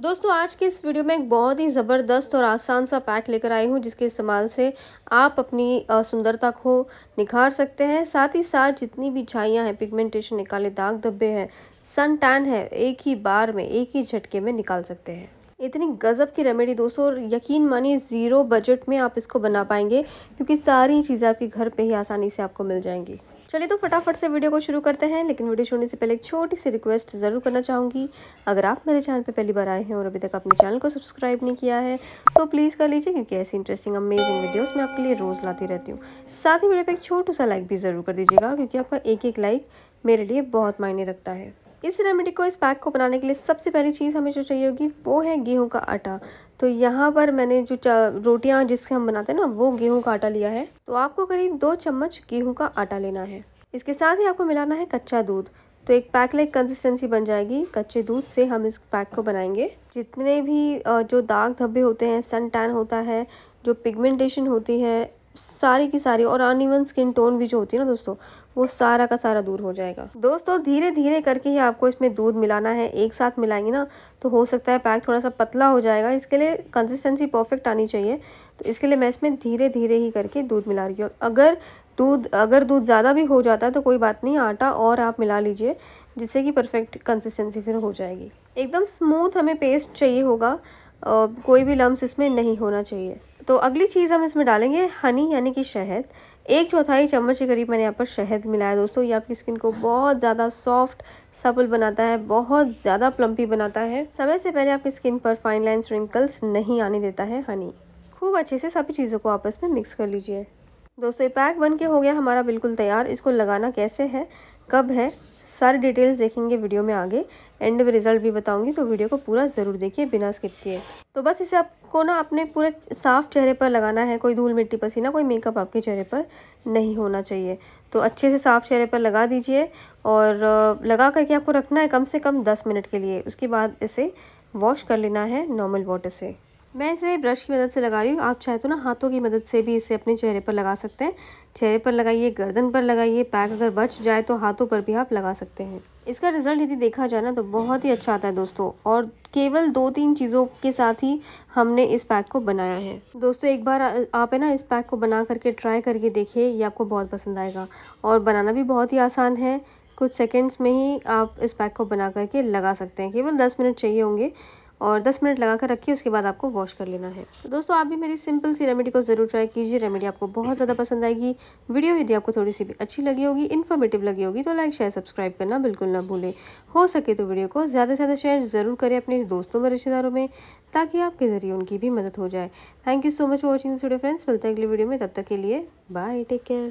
दोस्तों आज के इस वीडियो में एक बहुत ही ज़बरदस्त और आसान सा पैक लेकर आई हूँ जिसके इस्तेमाल से आप अपनी सुंदरता को निखार सकते हैं साथ ही साथ जितनी भी छाइयाँ हैं पिगमेंटेशन निकाले दाग धब्बे हैं सन टैन है एक ही बार में एक ही झटके में निकाल सकते हैं इतनी गज़ब की रेमेडी दोस्तों और यकीन मानिए ज़ीरो बजट में आप इसको बना पाएंगे क्योंकि सारी चीज़ें आपके घर पर ही आसानी से आपको मिल जाएंगी चलिए तो फटाफट से वीडियो को शुरू करते हैं लेकिन वीडियो छोड़ने से पहले एक छोटी सी रिक्वेस्ट ज़रूर करना चाहूँगी अगर आप मेरे चैनल पर पहली बार आए हैं और अभी तक अपने चैनल को सब्सक्राइब नहीं किया है तो प्लीज़ कर लीजिए क्योंकि ऐसी इंटरेस्टिंग अमेजिंग वीडियोज़ मैं आपके लिए रोज़ लाती रहती हूँ साथ ही वीडियो पर एक छोटा सा लाइक भी ज़रूर कर दीजिएगा क्योंकि आपका एक एक लाइक मेरे लिए बहुत मायने रखता है इस रेमेडी को इस पैक को बनाने के लिए सबसे पहली चीज़ हमें जो चाहिए होगी वो है गेहूं का आटा तो यहाँ पर मैंने जो रोटियाँ जिसके हम बनाते हैं ना वो गेहूं का आटा लिया है तो आपको करीब दो चम्मच गेहूँ का आटा लेना है इसके साथ ही आपको मिलाना है कच्चा दूध तो एक पैक लाइक कंसिस्टेंसी बन जाएगी कच्चे दूध से हम इस पैक को बनाएंगे जितने भी जो दाग धब्बे होते हैं सन टैन होता है जो पिगमेंटेशन होती है सारी की सारी और अनइवन स्किन टोन भी जो होती है ना दोस्तों वो सारा का सारा दूर हो जाएगा दोस्तों धीरे धीरे करके ही आपको इसमें दूध मिलाना है एक साथ मिलाएंगे ना तो हो सकता है पैक थोड़ा सा पतला हो जाएगा इसके लिए कंसिस्टेंसी परफेक्ट आनी चाहिए तो इसके लिए मैं इसमें धीरे धीरे ही करके दूध मिला रही हूँ अगर दूध अगर दूध ज़्यादा भी हो जाता है तो कोई बात नहीं आटा और आप मिला लीजिए जिससे कि परफेक्ट कंसिस्टेंसी फिर हो जाएगी एकदम स्मूथ हमें पेस्ट चाहिए होगा कोई भी लम्स इसमें नहीं होना चाहिए तो अगली चीज़ हम इसमें डालेंगे हनी यानी कि शहद एक चौथाई चम्मच के करीब मैंने यहाँ पर शहद मिलाया दोस्तों ये आपकी स्किन को बहुत ज़्यादा सॉफ्ट सपल बनाता है बहुत ज़्यादा प्लम्पी बनाता है समय से पहले आपकी स्किन पर फाइन लाइन रिंकल्स नहीं आने देता है हनी खूब अच्छे से सभी चीज़ों को आपस में मिक्स कर लीजिए दोस्तों ये पैक बन के हो गया हमारा बिल्कुल तैयार इसको लगाना कैसे है कब है सारी डिटेल्स देखेंगे वीडियो में आगे एंड में रिजल्ट भी बताऊंगी तो वीडियो को पूरा ज़रूर देखिए बिना स्किप किए तो बस इसे आपको ना अपने पूरे साफ चेहरे पर लगाना है कोई धूल मिट्टी पसीना कोई मेकअप आपके चेहरे पर नहीं होना चाहिए तो अच्छे से साफ चेहरे पर लगा दीजिए और लगा करके आपको रखना है कम से कम दस मिनट के लिए उसके बाद इसे वॉश कर लेना है नॉर्मल वाटर से मैं इसे ब्रश की मदद से लगा रही हूँ आप चाहे तो ना हाथों की मदद से भी इसे अपने चेहरे पर लगा सकते हैं चेहरे पर लगाइए गर्दन पर लगाइए पैक अगर बच जाए तो हाथों पर भी आप लगा सकते हैं इसका रिज़ल्ट यदि देखा जाए ना तो बहुत ही अच्छा आता है दोस्तों और केवल दो तीन चीज़ों के साथ ही हमने इस पैक को बनाया है दोस्तों एक बार आप है ना इस पैक को बना करके ट्राई करके देखिए ये आपको बहुत पसंद आएगा और बनाना भी बहुत ही आसान है कुछ सेकेंड्स में ही आप इस पैक को बना करके लगा सकते हैं केवल दस मिनट चाहिए होंगे और 10 मिनट लगा कर रखिए उसके बाद आपको वॉश कर लेना है तो दोस्तों आप भी मेरी सिंपल सी रेमेडी को ज़रूर ट्राई कीजिए रेमेडी आपको बहुत ज़्यादा पसंद आएगी वीडियो यदि आपको थोड़ी सी भी अच्छी लगी होगी इन्फॉर्मेटिव लगी होगी तो लाइक शेयर सब्सक्राइब करना बिल्कुल ना भूलें हो सके तो वीडियो को ज़्यादा से ज़्यादा शेयर ज़रूर करें अपने दोस्तों में रिश्तेदारों में ताकि आपके ज़रिए उनकी भी मदद हो जाए thank you so much for watching this video friends मिलते हैं अगले वीडियो में तब तक के लिए बाय टेक केयर